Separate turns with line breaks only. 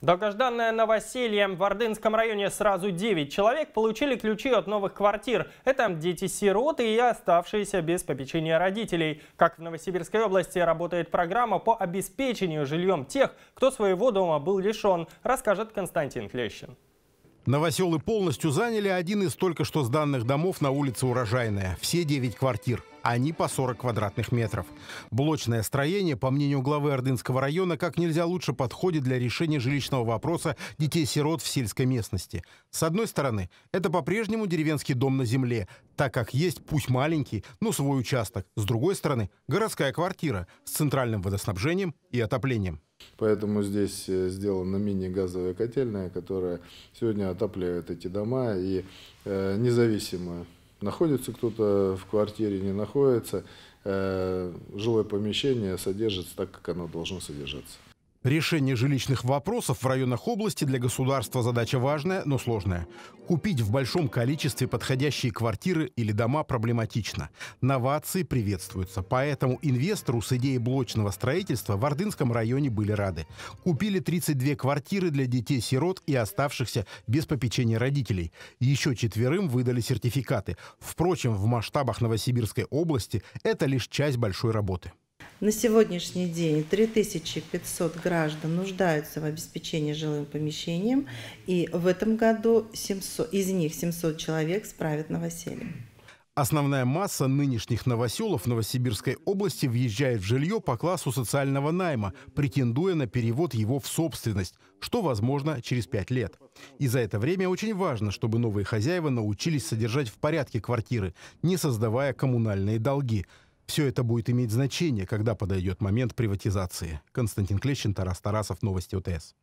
Долгожданное новоселье. В Ордынском районе сразу 9 человек получили ключи от новых квартир. Это дети-сироты и оставшиеся без попечения родителей. Как в Новосибирской области работает программа по обеспечению жильем тех, кто своего дома был лишен, расскажет Константин Клещин.
Новоселы полностью заняли один из только что сданных домов на улице Урожайная. Все 9 квартир. Они по 40 квадратных метров. Блочное строение, по мнению главы Ордынского района, как нельзя лучше подходит для решения жилищного вопроса детей-сирот в сельской местности. С одной стороны, это по-прежнему деревенский дом на земле, так как есть, пусть маленький, но свой участок. С другой стороны, городская квартира с центральным водоснабжением и отоплением.
Поэтому здесь э, сделана мини-газовая котельная, которая сегодня отапливает эти дома и э, независимо находится кто-то в квартире, не находится, э, жилое помещение содержится так, как оно должно содержаться.
Решение жилищных вопросов в районах области для государства задача важная, но сложная. Купить в большом количестве подходящие квартиры или дома проблематично. Новации приветствуются, поэтому инвестору с идеей блочного строительства в Ордынском районе были рады. Купили 32 квартиры для детей-сирот и оставшихся без попечения родителей. Еще четверым выдали сертификаты. Впрочем, в масштабах Новосибирской области это лишь часть большой работы.
На сегодняшний день 3500 граждан нуждаются в обеспечении жилым помещением, и в этом году 700, из них 700 человек справят новоселье.
Основная масса нынешних новоселов Новосибирской области въезжает в жилье по классу социального найма, претендуя на перевод его в собственность, что возможно через пять лет. И за это время очень важно, чтобы новые хозяева научились содержать в порядке квартиры, не создавая коммунальные долги – все это будет иметь
значение, когда подойдет момент приватизации. Константин Клещин, Тарас Тарасов, Новости ОТС.